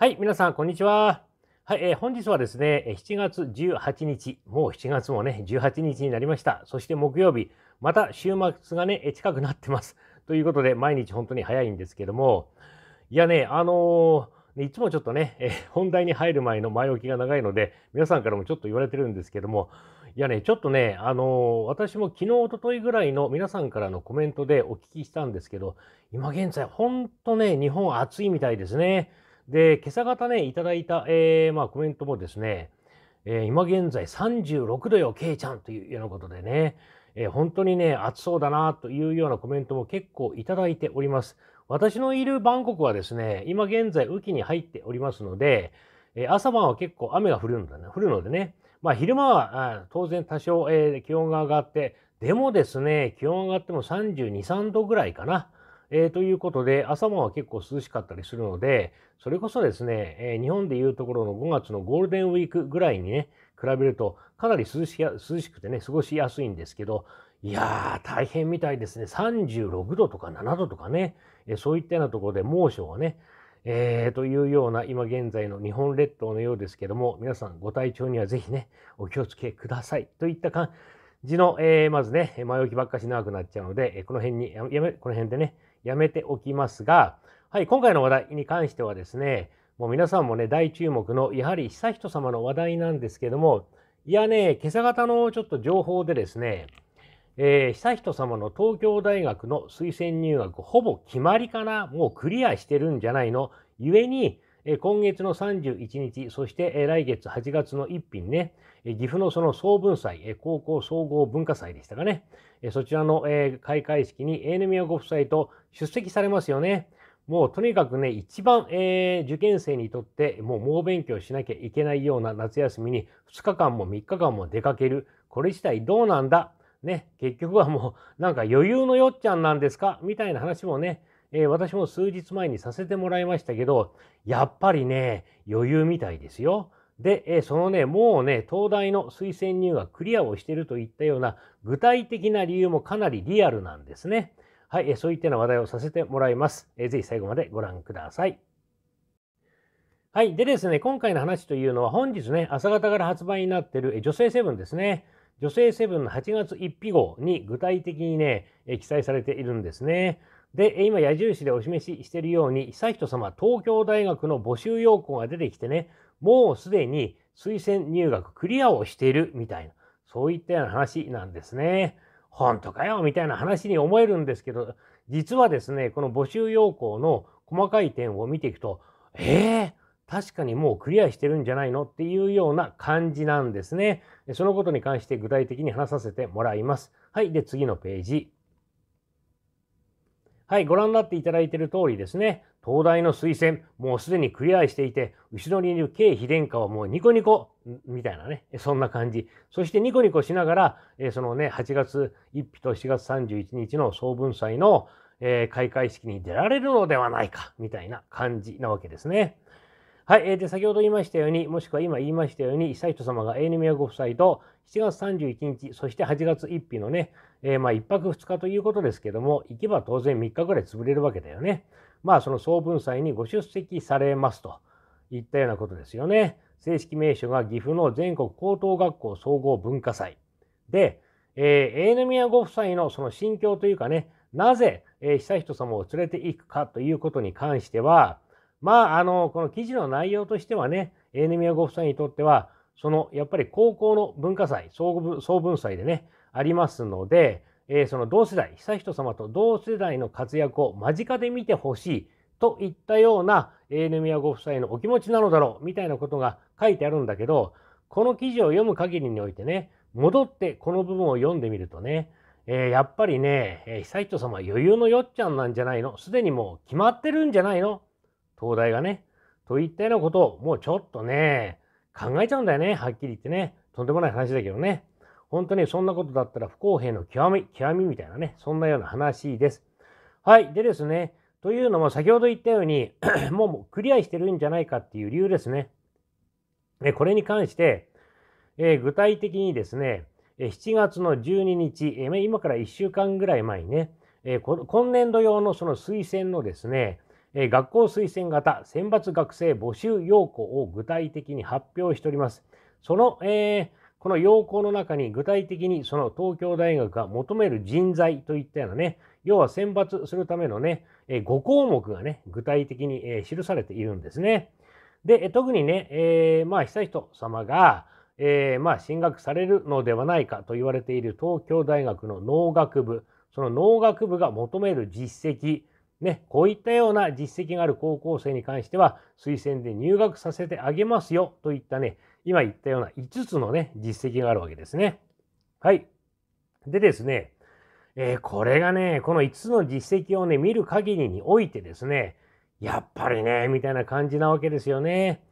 はい、皆さん、こんにちは。はい、えー、本日はですね、7月18日、もう7月もね、18日になりました。そして木曜日、また週末がね、近くなってます。ということで、毎日本当に早いんですけども、いやね、あのー、いつもちょっとね、えー、本題に入る前の前置きが長いので、皆さんからもちょっと言われてるんですけども、いやね、ちょっとね、あのー、私も昨日、おとといぐらいの皆さんからのコメントでお聞きしたんですけど、今現在、本当ね、日本暑いみたいですね。で、今朝方ね、いただいた、えー、まあ、コメントもですね、えー、今現在36度よ、けいちゃんというようなことでね、えー、本当にね、暑そうだなというようなコメントも結構いただいております。私のいるバンコクはですね、今現在雨季に入っておりますので、え朝晩は結構雨が降るんだ、ね、降るのでね、まあ、昼間は当然多少、え気温が上がって、でもですね、気温上がっても32、3度ぐらいかな。えー、ということで、朝晩は結構涼しかったりするので、それこそですね、えー、日本でいうところの5月のゴールデンウィークぐらいにね、比べるとかなり涼し涼しくてね、過ごしやすいんですけど、いやー、大変みたいですね。36度とか7度とかね、えー、そういったようなところで猛暑がね、えー、というような今現在の日本列島のようですけども、皆さんご体調にはぜひね、お気をつけくださいといった感じの、えー、まずね、前置きばっかし長くなっちゃうので、この辺に、やめ、この辺でね、やめておきますが、はい、今回の話題に関してはですね、もう皆さんもね、大注目の、やはり悠仁さまの話題なんですけども、いやね、今朝方のちょっと情報でですね、えー、悠仁さまの東京大学の推薦入学、ほぼ決まりかな、もうクリアしてるんじゃないの、ゆえに、え今月の31日、そして、え来月8月の1品ね、え岐阜のその総文祭、え高校総合文化祭でしたかね、えそちらの、え開会式にエーネミアご夫妻と出席されますよね。もうとにかくね、一番、えー、受験生にとって、もう猛勉強しなきゃいけないような夏休みに、2日間も3日間も出かける。これ自体どうなんだね、結局はもう、なんか余裕のよっちゃんなんですかみたいな話もね、えー、私も数日前にさせてもらいましたけど、やっぱりね、余裕みたいですよ。で、えー、そのね、もうね、東大の推薦入学クリアをしてるといったような具体的な理由もかなりリアルなんですね。はい、えー、そういったような話題をさせてもらいます。えー、ぜひ最後までご覧ください。はい。でですね、今回の話というのは本日ね、朝方から発売になっている女性セブンですね。女性セブンの8月1日号に具体的にね、記載されているんですね。で、今矢印でお示ししているように、悠仁さま、東京大学の募集要項が出てきてね、もうすでに推薦入学クリアをしているみたいな、そういったような話なんですね。本当かよみたいな話に思えるんですけど、実はですね、この募集要項の細かい点を見ていくと、えー、確かにもうクリアしてるんじゃないのっていうような感じなんですね。そのことに関して具体的に話させてもらいます。はい。で、次のページ。はい、ご覧になっていただいている通りですね、東大の推薦、もうすでにクリアしていて、後ろにいる経費殿下はもうニコニコ、みたいなね、そんな感じ。そしてニコニコしながら、えそのね、8月1日と7月31日の総文祭の、え開会式に出られるのではないか、みたいな感じなわけですね。はい、えー、で先ほど言いましたように、もしくは今言いましたように、悠仁さまが永年宮ご夫妻と7月31日、そして8月1日のね、えー、まあ1泊2日ということですけども、行けば当然3日ぐらい潰れるわけだよね。まあその総文祭にご出席されますといったようなことですよね。正式名称が岐阜の全国高等学校総合文化祭。で、えー、永宮ご夫妻のその心境というかね、なぜ、えー、悠仁さまを連れて行くかということに関しては、まあ、あの、この記事の内容としてはね、エーネミアご夫妻にとっては、その、やっぱり高校の文化祭、総文祭でね、ありますので、えー、その同世代、悠仁さまと同世代の活躍を間近で見てほしいといったような、エーネミアご夫妻のお気持ちなのだろう、みたいなことが書いてあるんだけど、この記事を読む限りにおいてね、戻ってこの部分を読んでみるとね、えー、やっぱりね、えー、悠仁さま余裕のよっちゃんなんじゃないのすでにもう決まってるんじゃないの東大がね。といったようなことを、もうちょっとね、考えちゃうんだよね。はっきり言ってね。とんでもない話だけどね。本当にそんなことだったら不公平の極み、極みみたいなね。そんなような話です。はい。でですね。というのも、先ほど言ったように もうクリアしてるんじゃないかっていう理由ですね。ねこれに関して、えー、具体的にですね、7月の12日、えー、今から1週間ぐらい前にね、えー、今年度用のその推薦のですね、え学校推薦型選抜学生募集要項を具体的に発表しております。その、えー、この要項の中に具体的にその東京大学が求める人材といったようなね、要は選抜するためのね、5項目がね、具体的に記されているんですね。で、特にね、えー、まあ、悠仁様が、えー、まあ、進学されるのではないかと言われている東京大学の農学部、その農学部が求める実績、ね、こういったような実績がある高校生に関しては、推薦で入学させてあげますよといったね、今言ったような5つのね、実績があるわけですね。はい。でですね、えー、これがね、この5つの実績をね、見る限りにおいてですね、やっぱりね、みたいな感じなわけですよね。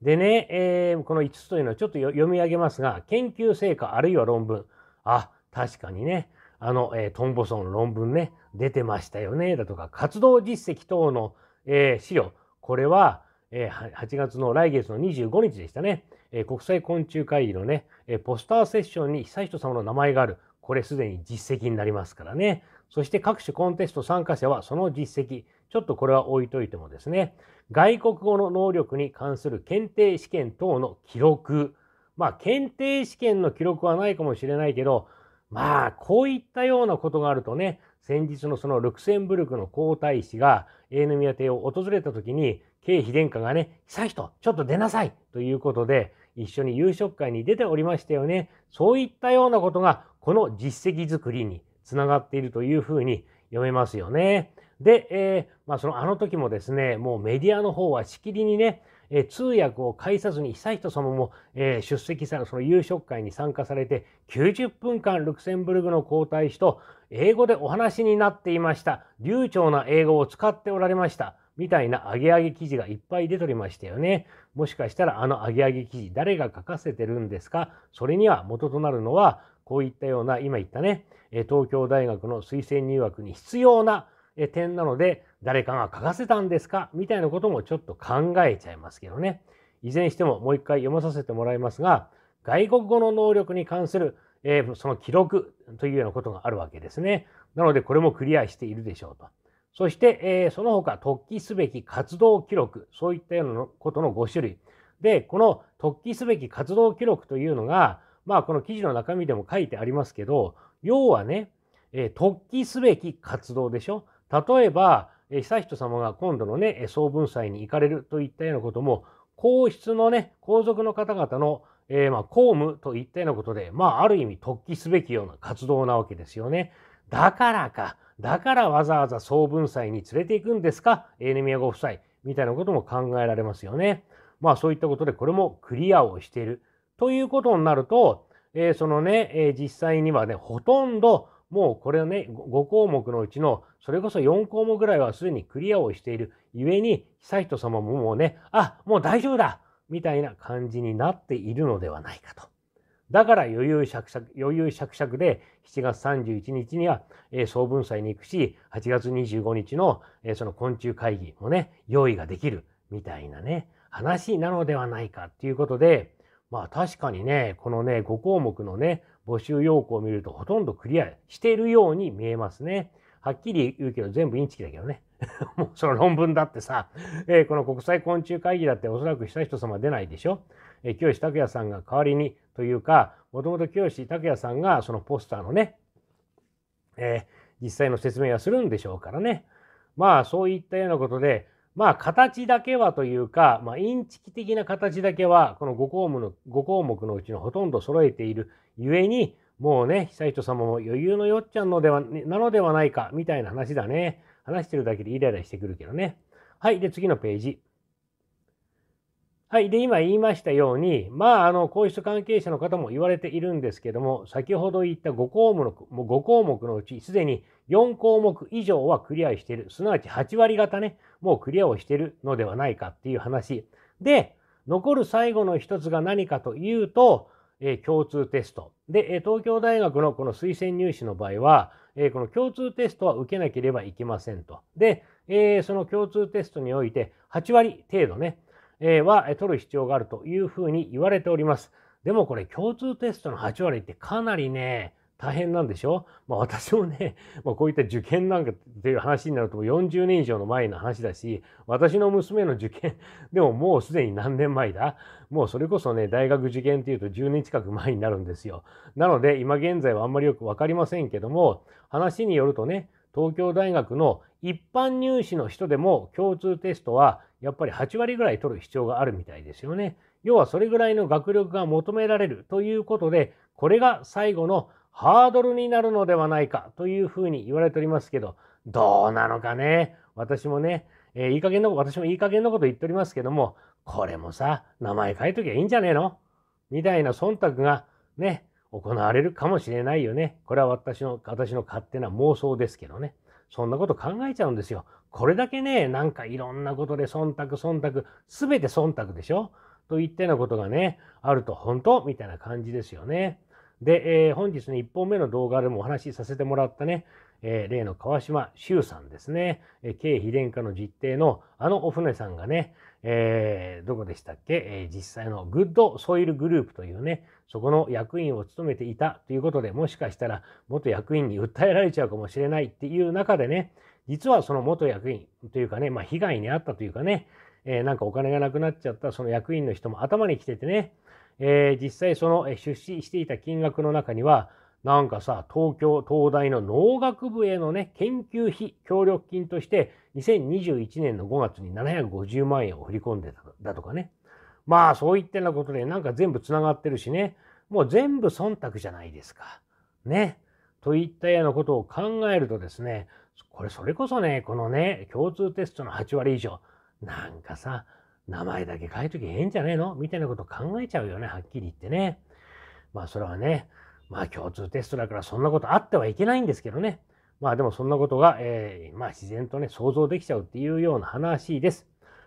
でね、えー、この5つというのはちょっと読み上げますが、研究成果あるいは論文。あ、確かにね、あの、えー、トンボソン論文ね、出てましたよね、だとか、活動実績等の、えー、資料、これは、えー、8月の来月の25日でしたね、えー、国際昆虫会議のね、えー、ポスターセッションに悠仁さまの名前がある、これすでに実績になりますからね。そして各種コンテスト参加者はその実績、ちょっとこれは置いといてもですね、外国語の能力に関する検定試験等の記録、まあ、検定試験の記録はないかもしれないけど、まあ、こういったようなことがあるとね、先日のそのルクセンブルクの皇太子が永宮邸を訪れた時に、経費殿下がね、久人、ちょっと出なさいということで、一緒に夕食会に出ておりましたよね。そういったようなことが、この実績作りにつながっているというふうに読めますよね。で、えー、まあ、そのあの時もですね、もうメディアの方はしきりにね、え通訳を介さずに悠仁さまも、え出席されその夕食会に参加されて90分間ルクセンブルグの皇太子と英語でお話になっていました流暢な英語を使っておられましたみたいな揚げ揚げ記事がいっぱい出ておりましたよね。もしかしたらあの揚げ揚げ記事誰が書かせてるんですかそれには元となるのはこういったような今言ったね東京大学の推薦入学に必要な点なので誰かが書かせたんですかみたいなこともちょっと考えちゃいますけどね。いずれにしてももう一回読まさせてもらいますが外国語の能力に関する、えー、その記録というようなことがあるわけですね。なのでこれもクリアしているでしょうと。そして、えー、その他突起すべき活動記録そういったようなことの5種類。でこの突起すべき活動記録というのがまあこの記事の中身でも書いてありますけど要はね、えー、突起すべき活動でしょ例えば、悠仁さまが今度のね、総文祭に行かれるといったようなことも、皇室のね、皇族の方々の、えー、まあ、公務といったようなことで、まあ、ある意味突起すべきような活動なわけですよね。だからか、だからわざわざ総文祭に連れて行くんですか、エネミヤご夫妻、みたいなことも考えられますよね。まあ、そういったことで、これもクリアをしている。ということになると、えー、そのね、えー、実際にはね、ほとんどもうこれね、5項目のうちの、それこそ4項目ぐらいはすでにクリアをしているゆえに、悠仁さまももうね、あ、もう大丈夫だみたいな感じになっているのではないかと。だから余裕しゃくしゃく、余裕しゃくしゃくで7月31日には、えー、総文祭に行くし、8月25日の、えー、その昆虫会議もね、用意ができるみたいなね、話なのではないかっていうことで、まあ確かにね、このね、5項目のね、募集要項を見るとほとんどクリアしているように見えますね。はっきり言うけど全部インチキだけどね。もうその論文だってさ、えー、この国際昆虫会議だっておそらく久人様出ないでしょ。えー、清志拓也さんが代わりにというか、もともと清志拓也さんがそのポスターのね、えー、実際の説明はするんでしょうからね。まあそういったようなことで、まあ形だけはというか、まあ、インチキ的な形だけはこの5項目の ,5 項目のうちのほとんど揃えているゆえにもうね久人様も余裕のよっちゃんのではなのではないかみたいな話だね話してるだけでイライラしてくるけどねはいで次のページはい。で、今言いましたように、まあ、あの、皇室関係者の方も言われているんですけども、先ほど言った5項目の、5項目のうち、すでに4項目以上はクリアしている。すなわち8割方ね、もうクリアをしているのではないかっていう話。で、残る最後の一つが何かというと、え共通テスト。で、東京大学のこの推薦入試の場合は、えこの共通テストは受けなければいけませんと。で、えその共通テストにおいて8割程度ね、は取る必要があるというふうに言われております。でもこれ共通テストの8割ってかなりね、大変なんでしょ、まあ、私もね、まあ、こういった受験なんかっていう話になると40年以上の前の話だし私の娘の受験 でももうすでに何年前だもうそれこそね大学受験っていうと10年近く前になるんですよなので今現在はあんまりよく分かりませんけども話によるとね東京大学の一般入試の人でも共通テストはやっぱり8割ぐらい取る必要があるみたいですよね。要はそれぐらいの学力が求められるということで、これが最後のハードルになるのではないかというふうに言われておりますけど、どうなのかね。私もね、えー、いい加減なこと、私もいい加減なこと言っておりますけども、これもさ、名前変えときゃいいんじゃねえのみたいな忖度がね、行われるかもしれないよね。これは私の、私の勝手な妄想ですけどね。そんなこと考えちゃうんですよ。これだけね、なんかいろんなことで忖度、忖度、すべて忖度でしょといったようなことがね、あると本当みたいな感じですよね。で、えー、本日ね、1本目の動画でもお話しさせてもらったね、えー、例の川島修さんですね、えー、経費殿下の実定のあのお船さんがね、えー、どこでしたっけ、えー、実際のグッドソイルグループというね、そこの役員を務めていたということで、もしかしたら元役員に訴えられちゃうかもしれないっていう中でね、実はその元役員というかね、まあ、被害に遭ったというかね、えー、なんかお金がなくなっちゃったその役員の人も頭にきててね、えー、実際その出資していた金額の中には、なんかさ、東京、東大の農学部へのね、研究費協力金として、2021年の5月に750万円を振り込んでただとかね。まあ、そういったようなことで、なんか全部繋がってるしね、もう全部忖度じゃないですか。ね。といったようなことを考えるとですね、これそれこそね、このね、共通テストの8割以上、なんかさ、名前だけ書いときゃええんじゃねえのみたいなこと考えちゃうよね、はっきり言ってね。まあそれはね、まあ共通テストだからそんなことあってはいけないんですけどね。まあでもそんなことが、えー、まあ自然とね、想像できちゃうっていうような話です。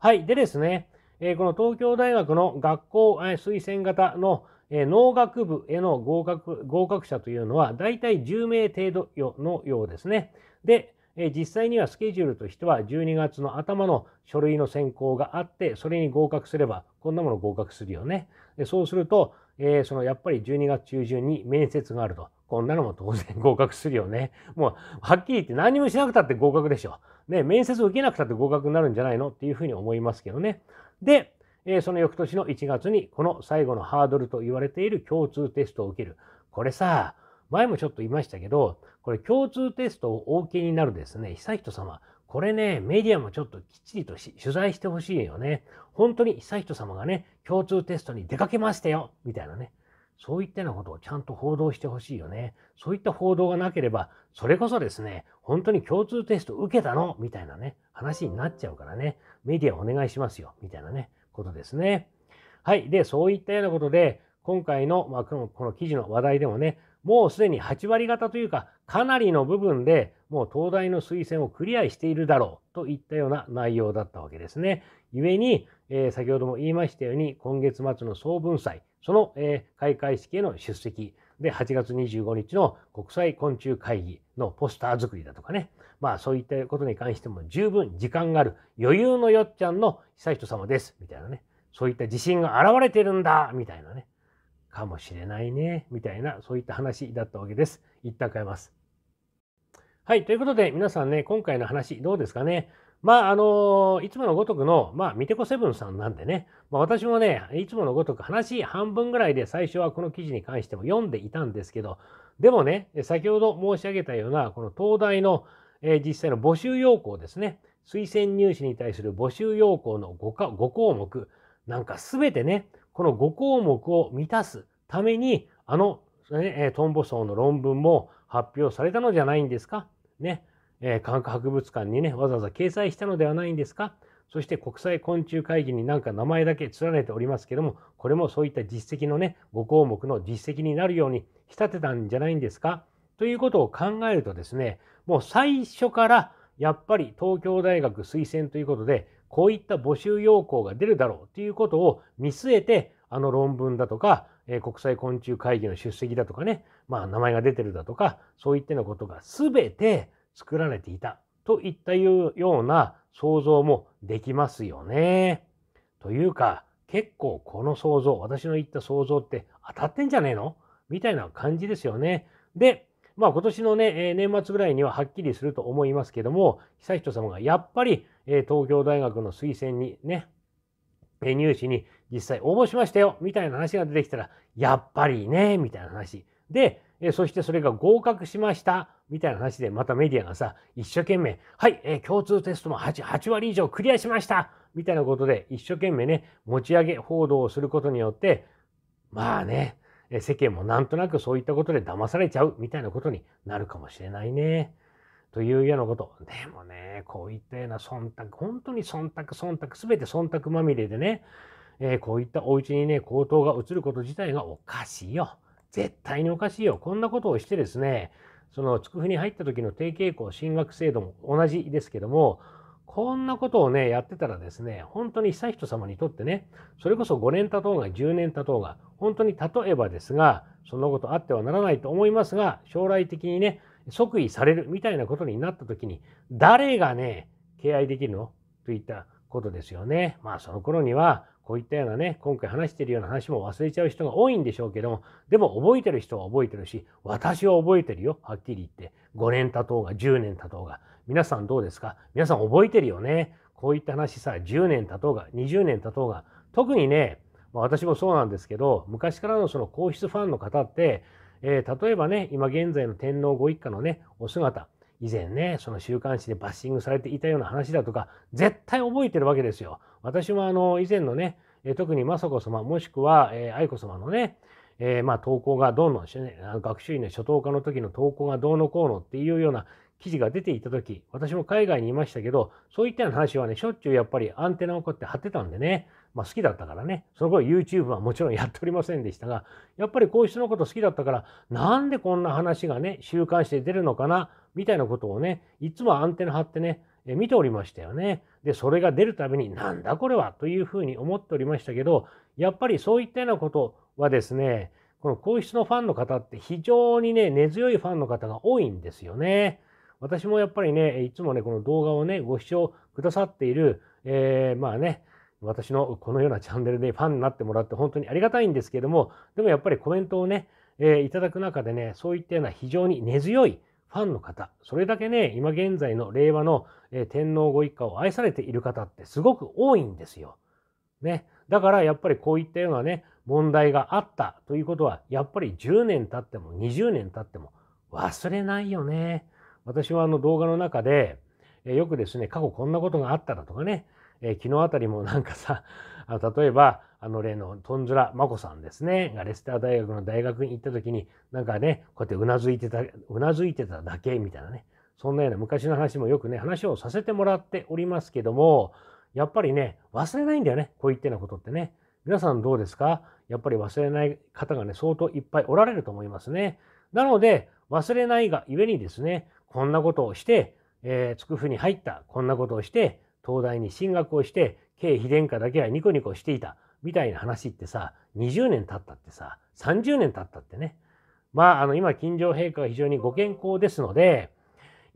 はい。でですね、えー、この東京大学の学校、えー、推薦型の、えー、農学部への合格、合格者というのは、だいたい10名程度のようですね。で、え実際にはスケジュールとしては12月の頭の書類の選考があって、それに合格すれば、こんなもの合格するよね。でそうすると、えー、そのやっぱり12月中旬に面接があると。こんなのも当然合格するよね。もう、はっきり言って何もしなくたって合格でしょ。ね、面接を受けなくたって合格になるんじゃないのっていうふうに思いますけどね。で、えー、その翌年の1月にこの最後のハードルと言われている共通テストを受ける。これさ、前もちょっと言いましたけど、これ共通テストをお受けになるですね、悠仁様。これね、メディアもちょっときっちりと取材してほしいよね。本当に悠仁さまがね、共通テストに出かけましたよみたいなね。そういったようなことをちゃんと報道してほしいよね。そういった報道がなければ、それこそですね、本当に共通テスト受けたのみたいなね、話になっちゃうからね、メディアお願いしますよ、みたいなね、ことですね。はい。で、そういったようなことで、今回の、まあ、この記事の話題でもね、もうすでに8割方というか、かなりの部分でもう東大の推薦をクリアしているだろうといったような内容だったわけですね。故に、えー、先ほども言いましたように、今月末の総文祭、その、えー、開会式への出席、で、8月25日の国際昆虫会議のポスター作りだとかね、まあそういったことに関しても十分時間がある余裕のよっちゃんの悠仁さまです、みたいなね、そういった自信が現れてるんだ、みたいなね、かもしれないね、みたいな、そういった話だったわけです。一旦変えます。はい、ということで皆さんね、今回の話どうですかね。まあ、あの、いつものごとくの、まあ、ミテコセブンさんなんでね、まあ、私もね、いつものごとく話半分ぐらいで最初はこの記事に関しても読んでいたんですけど、でもね、先ほど申し上げたような、この東大の、えー、実際の募集要項ですね、推薦入試に対する募集要項の 5, か5項目、なんか全てね、この5項目を満たすために、あの、ね、トンボ層の論文も発表されたのじゃないんですかね、えー、科学博物館にね、わざわざ掲載したのではないんですかそして国際昆虫会議になんか名前だけ連ねておりますけども、これもそういった実績のね、5項目の実績になるように仕立てたんじゃないんですかということを考えるとですね、もう最初からやっぱり東京大学推薦ということで、こういった募集要項が出るだろうということを見据えて、あの論文だとか、え国際昆虫会議の出席だとかね、まあ名前が出てるだとか、そういったようなことが全て作られていたといったいうような想像もできますよね。というか、結構この想像、私の言った想像って当たってんじゃねえのみたいな感じですよね。で、まあ、今年のね、年末ぐらいにははっきりすると思いますけども、悠仁さまがやっぱり、え東京大学の推薦にね、入試に実際応募しましたよ、みたいな話が出てきたら、やっぱりね、みたいな話。で、えそしてそれが合格しました、みたいな話で、またメディアがさ、一生懸命、はい、え共通テストも 8, 8割以上クリアしました、みたいなことで、一生懸命ね、持ち上げ報道をすることによって、まあね、世間もなんとなくそういったことで騙されちゃうみたいなことになるかもしれないね。というようなこと。でもね、こういったような忖度、本当に忖度、忖度、すべて忖度まみれでね、えー、こういったお家にね、高騰が移ること自体がおかしいよ。絶対におかしいよ。こんなことをしてですね、その、筑ふに入った時の低傾向、進学制度も同じですけども、こんなことをね、やってたらですね、本当に悠仁様にとってね、それこそ5年経とうが10年経とうが、本当に例えばですが、そんなことあってはならないと思いますが、将来的にね、即位されるみたいなことになった時に、誰がね、敬愛できるのといったことですよね。まあその頃には、こういったようなね、今回話してるような話も忘れちゃう人が多いんでしょうけども、でも覚えてる人は覚えてるし、私は覚えてるよ、はっきり言って。5年経とうが、10年経とうが。皆さんどうですか皆さん覚えてるよね。こういった話さ、10年経とうが、20年経とうが。特にね、私もそうなんですけど、昔からのその皇室ファンの方って、えー、例えばね、今現在の天皇ご一家のね、お姿、以前ねその週刊誌でバッシングされていたような話だとか絶対覚えてるわけですよ。私もあの以前のね特に雅子様もしくは、え愛子様のね、えー、まあ投稿がどうの学習院の初等科の時の投稿がどうのこうのっていうような記事が出ていた時私も海外にいましたけどそういったような話はねしょっちゅうやっぱりアンテナをこうやって張ってたんでねまあ、好きだったからねその頃 YouTube はもちろんやっておりませんでしたがやっぱり皇室のこと好きだったからなんでこんな話がね週刊誌で出るのかなみたいなことをねいつもアンテナ張ってね見ておりましたよね。でそれが出るたびになんだこれはというふうに思っておりましたけどやっぱりそういったようなことはですねこの皇室のファンの方って非常にね根強いファンの方が多いんですよね。私もやっぱりねいつもねこの動画をねご視聴くださっている、えー、まあね私のこのようなチャンネルでファンになってもらって本当にありがたいんですけども、でもやっぱりコメントをね、えー、いただく中でね、そういったような非常に根強いファンの方、それだけね、今現在の令和の、えー、天皇ご一家を愛されている方ってすごく多いんですよ。ね。だからやっぱりこういったようなね、問題があったということは、やっぱり10年経っても20年経っても忘れないよね。私はあの動画の中で、よくですね、過去こんなことがあっただとかね、えー、昨日あたりもなんかさ、あの例えば、あの例のトンズラマコさんですね、がレスター大学の大学に行った時に、なんかね、こうやってうなずいてた、うなずいてただけみたいなね、そんなような昔の話もよくね、話をさせてもらっておりますけども、やっぱりね、忘れないんだよね、こういったようなことってね。皆さんどうですかやっぱり忘れない方がね、相当いっぱいおられると思いますね。なので、忘れないがゆえにですね、こんなことをして、えー、つくふに入った、こんなことをして、東大に進学をして経費殿下だけはニコニコしていたみたいな話ってさ20年経ったってさ30年経ったってねまああの今金城陛下は非常にご健康ですので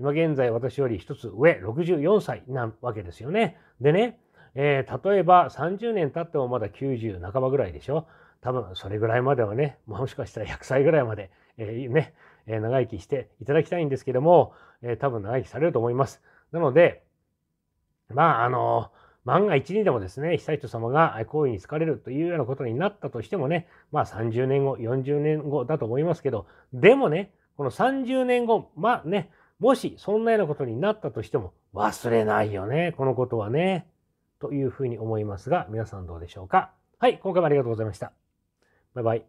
今現在私より1つ上64歳なわけですよね。でね、えー、例えば30年経ってもまだ90半ばぐらいでしょ多分それぐらいまではねもしかしたら100歳ぐらいまで、えー、ね、え長生きしていただきたいんですけども、え多分長生きされると思います。なのでまあ、あの、万が一にでもですね、悠仁様が行為に疲れるというようなことになったとしてもね、まあ30年後、40年後だと思いますけど、でもね、この30年後、まあね、もしそんなようなことになったとしても忘れないよね、このことはね、というふうに思いますが、皆さんどうでしょうか。はい、今回もありがとうございました。バイバイ。